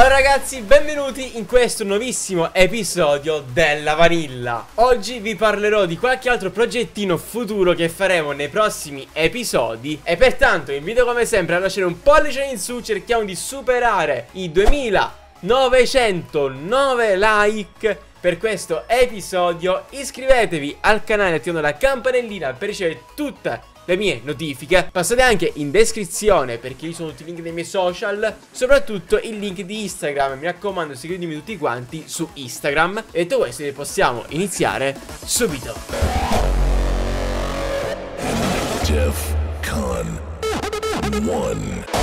Allora ragazzi, benvenuti in questo nuovissimo episodio della Vanilla Oggi vi parlerò di qualche altro progettino futuro che faremo nei prossimi episodi E pertanto invito come sempre a lasciare un pollice in su Cerchiamo di superare i 2909 like per questo episodio Iscrivetevi al canale attivando la campanellina per ricevere tutte le le mie notifiche Passate anche in descrizione perché lì sono tutti i link dei miei social Soprattutto il link di Instagram Mi raccomando seguitemi tutti quanti su Instagram E detto questo possiamo iniziare subito Def Con 1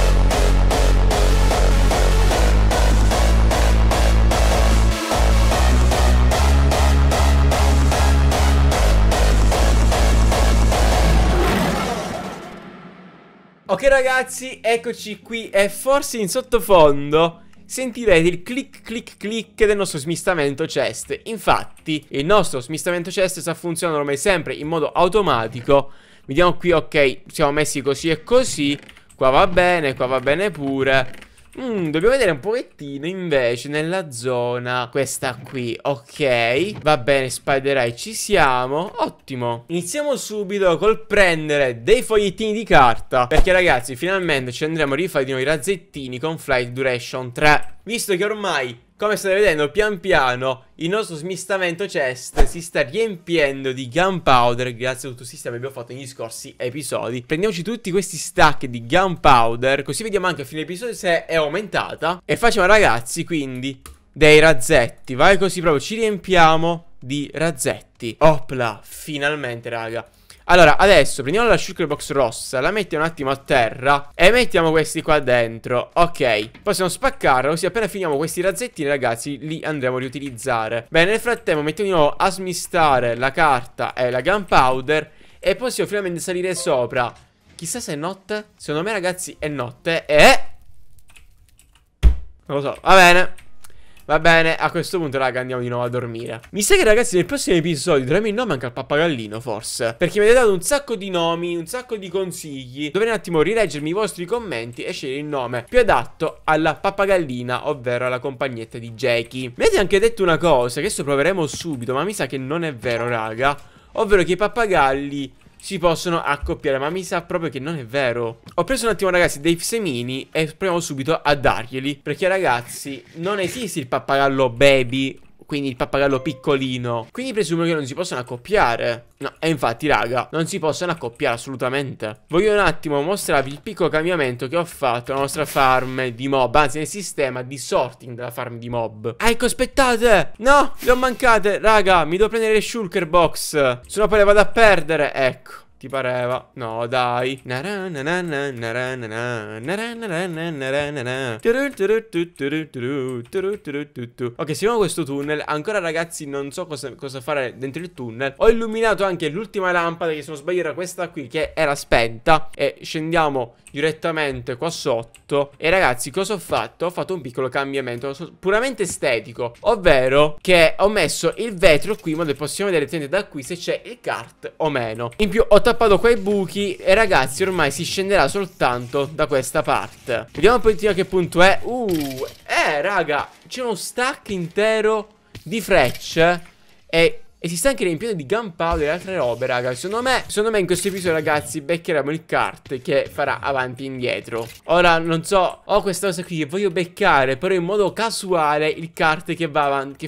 Ok ragazzi, eccoci qui e forse in sottofondo sentirete il click click click del nostro smistamento chest. Infatti, il nostro smistamento chest sta funzionando ormai sempre in modo automatico. Vediamo qui, ok, siamo messi così e così. Qua va bene, qua va bene pure. Mm, dobbiamo vedere un pochettino invece nella zona questa qui, ok Va bene Spider-Eye, ci siamo, ottimo Iniziamo subito col prendere dei fogliettini di carta Perché ragazzi finalmente ci andremo a rifare di noi razzettini con Flight Duration 3 visto che ormai, come state vedendo, pian piano il nostro smistamento chest si sta riempiendo di gunpowder grazie a tutto il sistema che abbiamo fatto negli scorsi episodi. Prendiamoci tutti questi stack di gunpowder, così vediamo anche a fine episodio se è aumentata. E facciamo ragazzi, quindi, dei razzetti, vai così proprio, ci riempiamo di razzetti. Opla, finalmente raga. Allora, adesso prendiamo la circle box rossa, la mettiamo un attimo a terra e mettiamo questi qua dentro. Ok, possiamo spaccarla, così appena finiamo questi razzettini, ragazzi, li andremo a riutilizzare. Bene, nel frattempo mettiamo di nuovo a smistare la carta e la gunpowder e possiamo finalmente salire sopra. Chissà se è notte. Secondo me, ragazzi, è notte e... Non lo so, va bene Va bene, a questo punto, raga, andiamo di nuovo a dormire. Mi sa che, ragazzi, nel prossimo episodio daremo il nome anche al pappagallino, forse. Perché mi avete dato un sacco di nomi, un sacco di consigli. Dovrei un attimo rileggermi i vostri commenti e scegliere il nome più adatto alla pappagallina, ovvero alla compagnetta di Jackie. Mi avete anche detto una cosa, che adesso proveremo subito, ma mi sa che non è vero, raga. Ovvero che i pappagalli si possono accoppiare Ma mi sa proprio che non è vero Ho preso un attimo ragazzi dei semini e proviamo subito a darglieli Perché ragazzi non esiste il pappagallo baby quindi il pappagallo piccolino. Quindi presumo che non si possano accoppiare. No, e infatti, raga, non si possono accoppiare assolutamente. Voglio un attimo mostrarvi il piccolo cambiamento che ho fatto alla nostra farm di mob, anzi nel sistema di sorting della farm di mob. ecco, aspettate! No, le ho mancate, raga, mi devo prendere le shulker box, Sennò poi le vado a perdere, ecco. Ti pareva? No, dai. Ok, seguiamo questo tunnel. Ancora, ragazzi, non so cosa, cosa, fare dentro il tunnel. Ho illuminato anche l'ultima lampada, che se non sbaglio era questa qui, che era spenta. E scendiamo direttamente qua sotto. E ragazzi, cosa ho fatto? Ho fatto un piccolo cambiamento puramente estetico. Ovvero che ho messo il vetro qui, in modo che possiamo vedere da qui se c'è il kart o meno. In più ho tappato quei buchi e ragazzi ormai si scenderà soltanto da questa parte Vediamo poi a che punto è Uh, eh raga, c'è uno stack intero di frecce E e si sta anche riempiendo di gunpowder e altre robe, raga. Secondo me, secondo me in questo episodio, ragazzi, beccheremo il kart che farà avanti e indietro. Ora, non so, ho questa cosa qui che voglio beccare, però in modo casuale il kart che, che,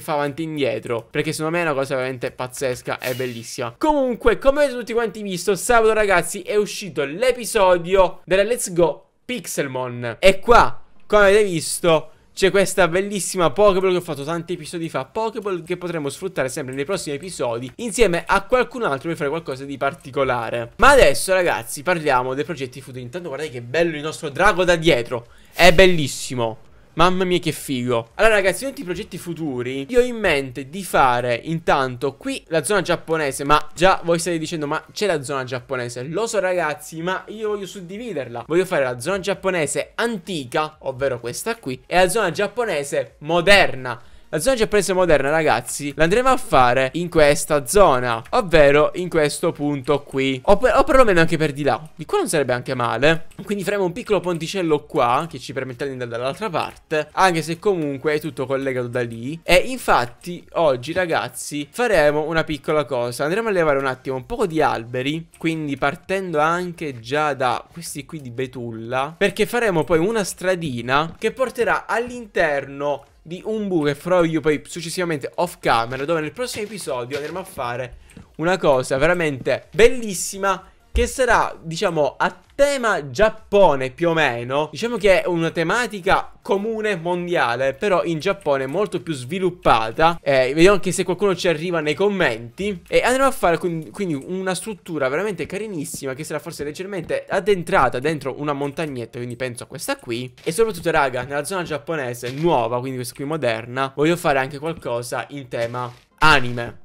fa avanti e indietro. Perché secondo me è una cosa veramente pazzesca e bellissima. Comunque, come avete tutti quanti visto, sabato, ragazzi, è uscito l'episodio della Let's Go Pixelmon. E qua, come avete visto... C'è questa bellissima Pokéball che ho fatto tanti episodi fa, Pokéball che potremo sfruttare sempre nei prossimi episodi insieme a qualcun altro per fare qualcosa di particolare. Ma adesso ragazzi parliamo dei progetti futuri. Intanto guardate che bello il nostro drago da dietro, è bellissimo. Mamma mia che figo Allora ragazzi, in tutti i progetti futuri Io ho in mente di fare intanto qui la zona giapponese Ma già voi state dicendo ma c'è la zona giapponese Lo so ragazzi, ma io voglio suddividerla Voglio fare la zona giapponese antica, ovvero questa qui E la zona giapponese moderna la zona giapponese moderna, ragazzi, l'andremo a fare in questa zona, ovvero in questo punto qui, o, per, o perlomeno anche per di là. Di qua non sarebbe anche male. Quindi faremo un piccolo ponticello qua, che ci permetterà di andare dall'altra parte, anche se comunque è tutto collegato da lì. E infatti oggi, ragazzi, faremo una piccola cosa. Andremo a levare un attimo un po' di alberi, quindi partendo anche già da questi qui di Betulla, perché faremo poi una stradina che porterà all'interno di un buco che farò io poi successivamente off camera dove nel prossimo episodio andremo a fare una cosa veramente bellissima che sarà diciamo attiva tema Giappone più o meno, diciamo che è una tematica comune mondiale, però in Giappone molto più sviluppata. Eh, vediamo anche se qualcuno ci arriva nei commenti. E andremo a fare quindi una struttura veramente carinissima che sarà forse leggermente addentrata dentro una montagnetta, quindi penso a questa qui. E soprattutto raga, nella zona giapponese nuova, quindi questa qui moderna, voglio fare anche qualcosa in tema anime.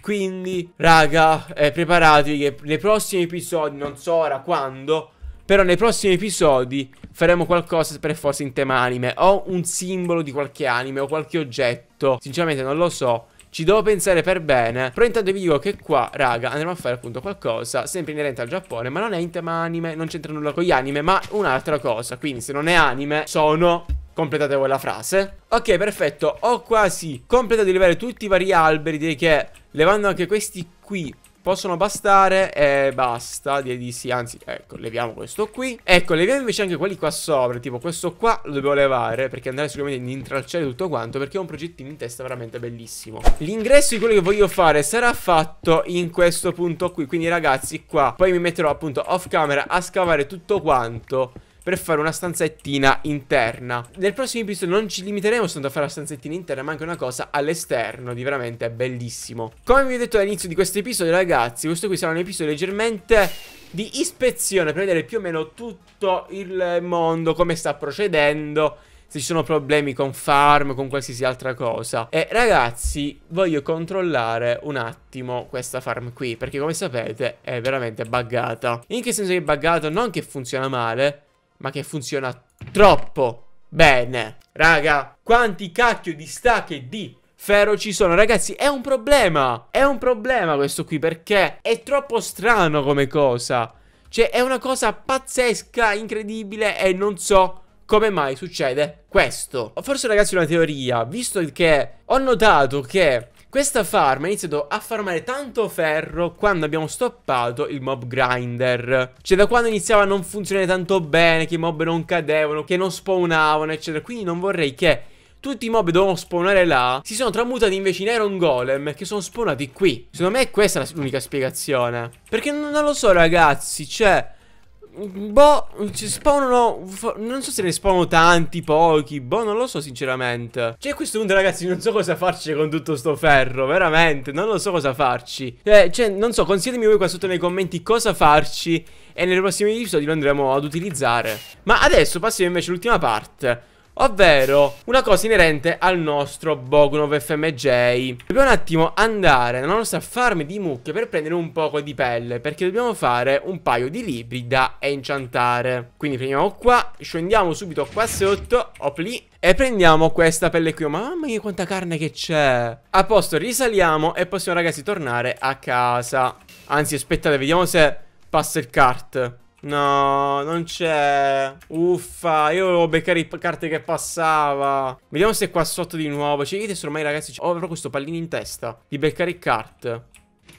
Quindi, raga, eh, preparatevi che nei prossimi episodi, non so ora quando, però nei prossimi episodi faremo qualcosa per forza in tema anime o un simbolo di qualche anime o qualche oggetto. Sinceramente non lo so. Ci devo pensare per bene. Però intanto vi dico che qua, raga, andremo a fare appunto qualcosa sempre inerente al Giappone. Ma non è in tema anime, non c'entra nulla con gli anime, ma un'altra cosa. Quindi se non è anime, sono completate voi la frase. Ok, perfetto. Ho quasi completato di levare tutti i vari alberi. Direi che levando anche questi qui possono bastare e basta di sì, anzi ecco leviamo questo qui Ecco leviamo invece anche quelli qua sopra, tipo questo qua lo dobbiamo levare perché andare sicuramente ad intralciare tutto quanto perché ho un progettino in testa veramente bellissimo L'ingresso di quello che voglio fare sarà fatto in questo punto qui, quindi ragazzi qua poi mi metterò appunto off camera a scavare tutto quanto per fare una stanzettina interna. Nel prossimo episodio non ci limiteremo soltanto a fare la stanzettina interna, ma anche una cosa all'esterno di veramente bellissimo. Come vi ho detto all'inizio di questo episodio, ragazzi, questo qui sarà un episodio leggermente di ispezione per vedere più o meno tutto il mondo, come sta procedendo se ci sono problemi con farm, con qualsiasi altra cosa. E ragazzi, voglio controllare un attimo questa farm qui, perché come sapete è veramente buggata. In che senso è buggata? Non che funziona male, ma che funziona troppo bene. Raga, quanti cacchio di stacche di ferro ci sono? Ragazzi, è un problema. È un problema questo qui perché è troppo strano come cosa. Cioè, è una cosa pazzesca, incredibile e non so come mai succede questo. Forse ragazzi una teoria, visto che ho notato che questa farm ha iniziato a farmare tanto ferro quando abbiamo stoppato il mob grinder. Cioè da quando iniziava a non funzionare tanto bene, che i mob non cadevano, che non spawnavano, eccetera. Quindi non vorrei che tutti i mob dovevano spawnare là, si sono tramutati invece in Iron Golem che sono spawnati qui. Secondo me questa è l'unica spiegazione. Perché non, non lo so ragazzi, cioè... Boh, ci spawnano... Non so se ne spawnano tanti, pochi Boh, non lo so sinceramente Cioè a questo punto ragazzi non so cosa farci con tutto sto ferro Veramente, non lo so cosa farci eh, Cioè, non so, consigliatemi voi qua sotto nei commenti cosa farci E nei prossimi episodi lo andremo ad utilizzare Ma adesso passiamo invece all'ultima parte Ovvero una cosa inerente al nostro Bognov FMJ Dobbiamo un attimo andare nella nostra farm di mucche per prendere un poco di pelle Perché dobbiamo fare un paio di libri da enchantare Quindi prendiamo qua, scendiamo subito qua sotto, opli e prendiamo questa pelle qui, oh, mamma mia quanta carne che c'è A posto, risaliamo e possiamo ragazzi tornare a casa Anzi aspettate, vediamo se passa il kart No, non c'è. Uffa, io volevo beccare le carte che passava. Vediamo se è qua sotto di nuovo. Cioè, io adesso ormai, ragazzi, ho proprio questo pallino in testa di beccare le carte.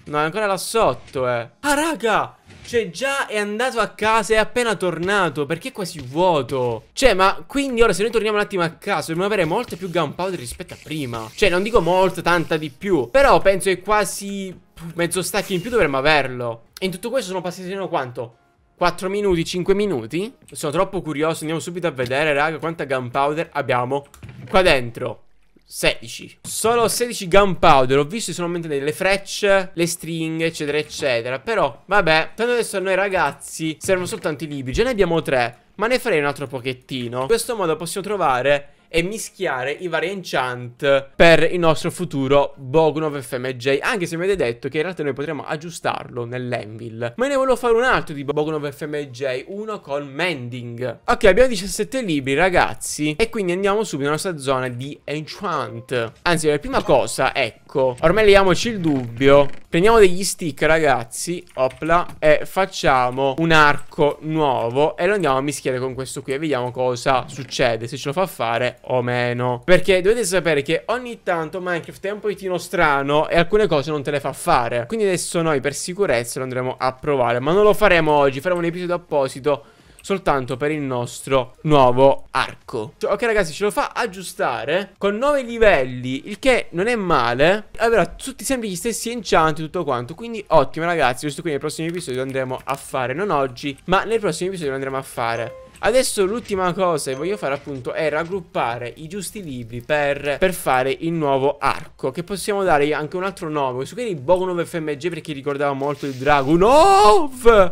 No, è ancora là sotto, eh. Ah, raga! Cioè, già è andato a casa, è appena tornato. Perché è quasi vuoto? Cioè, ma quindi ora se noi torniamo un attimo a casa, dobbiamo avere molte più gunpowder rispetto a prima. Cioè, non dico molto, tanta di più. Però penso che quasi mezzo stacchi in più dovremmo averlo. E in tutto questo sono passati fino a quanto? 4 minuti, 5 minuti Sono troppo curioso, andiamo subito a vedere, raga, quanta gunpowder abbiamo qua dentro 16 Solo 16 gunpowder Ho visto solamente delle frecce Le stringhe eccetera eccetera Però vabbè Tanto adesso a noi ragazzi Servono soltanto i libri ce ne abbiamo 3 Ma ne farei un altro pochettino In questo modo possiamo trovare e mischiare i vari enchant per il nostro futuro Bognov FMJ, anche se mi avete detto che in realtà noi potremmo aggiustarlo nell'Envil. Ma ne volevo fare un altro di Bognov FMJ, uno con Mending. Ok, abbiamo 17 libri, ragazzi, e quindi andiamo subito nella nostra zona di enchant. Anzi, la prima cosa è Ecco, leviamoci il dubbio. Prendiamo degli stick, ragazzi. Opla. E facciamo un arco nuovo. E lo andiamo a mischiare con questo qui. E vediamo cosa succede. Se ce lo fa fare o meno. Perché dovete sapere che ogni tanto Minecraft è un pochettino strano. E alcune cose non te le fa fare. Quindi adesso noi per sicurezza lo andremo a provare. Ma non lo faremo oggi. Faremo un episodio apposito soltanto per il nostro nuovo arco cioè, Ok ragazzi ce lo fa aggiustare con 9 livelli il che non è male Avrà tutti sempre gli stessi enchanti tutto quanto Quindi ottimo ragazzi questo qui nel prossimo episodio andremo a fare Non oggi ma nel prossimo episodio andremo a fare Adesso l'ultima cosa che voglio fare appunto è raggruppare i giusti libri per, per, fare il nuovo arco Che possiamo dare anche un altro nome Su quelli Bognov FMG perché ricordavo molto il Dragon Off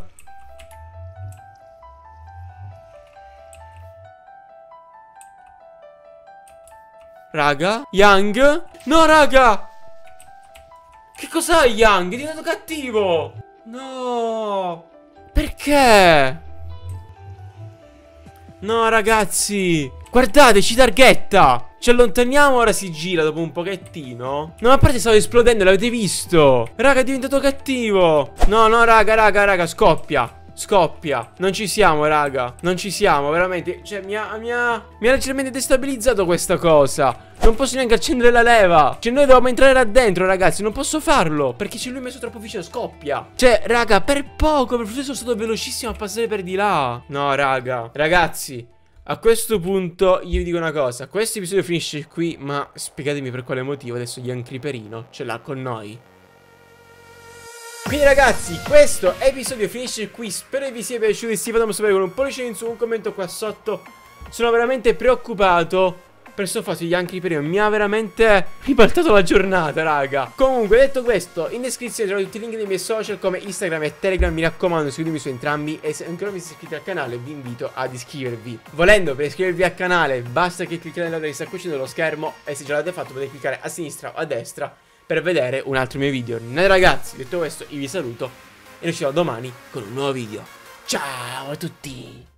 Raga Young No raga Che cos'ha Young? È diventato cattivo No Perché? No ragazzi Guardate ci targhetta ci allontaniamo ora si gira dopo un pochettino No ma a parte stava esplodendo l'avete visto Raga è diventato cattivo No no raga raga raga scoppia Scoppia. Non ci siamo, raga. Non ci siamo, veramente. Cioè, mi ha, mi ha, mi ha leggermente destabilizzato questa cosa. Non posso neanche accendere la leva. Cioè, noi dobbiamo entrare là dentro, ragazzi. Non posso farlo. Perché c'è lui messo troppo vicino. Scoppia. Cioè, raga, per poco. Per fortuna sono stato velocissimo a passare per di là. No, raga. Ragazzi, a questo punto io vi dico una cosa, questo episodio finisce qui, ma spiegatemi per quale motivo adesso Ian Criperino ce l'ha con noi. Quindi ragazzi, questo episodio finisce qui, spero vi sia piaciuto e si fatemi sapere con un pollice in su, un commento qua sotto. Sono veramente preoccupato per sto fatto di Anche Perion, mi ha veramente ribaltato la giornata, raga. Comunque, detto questo, in descrizione trovo tutti i link dei miei social come Instagram e Telegram, mi raccomando, seguitemi su entrambi e se ancora non vi siete iscritti al canale vi invito ad iscrivervi. Volendo, per iscrivervi al canale basta che cliccate nella che sta qui lo schermo e se già l'avete fatto potete cliccare a sinistra o a destra per vedere un altro mio video. Noi ragazzi, detto questo, io vi saluto e ci vediamo domani con un nuovo video. Ciao a tutti!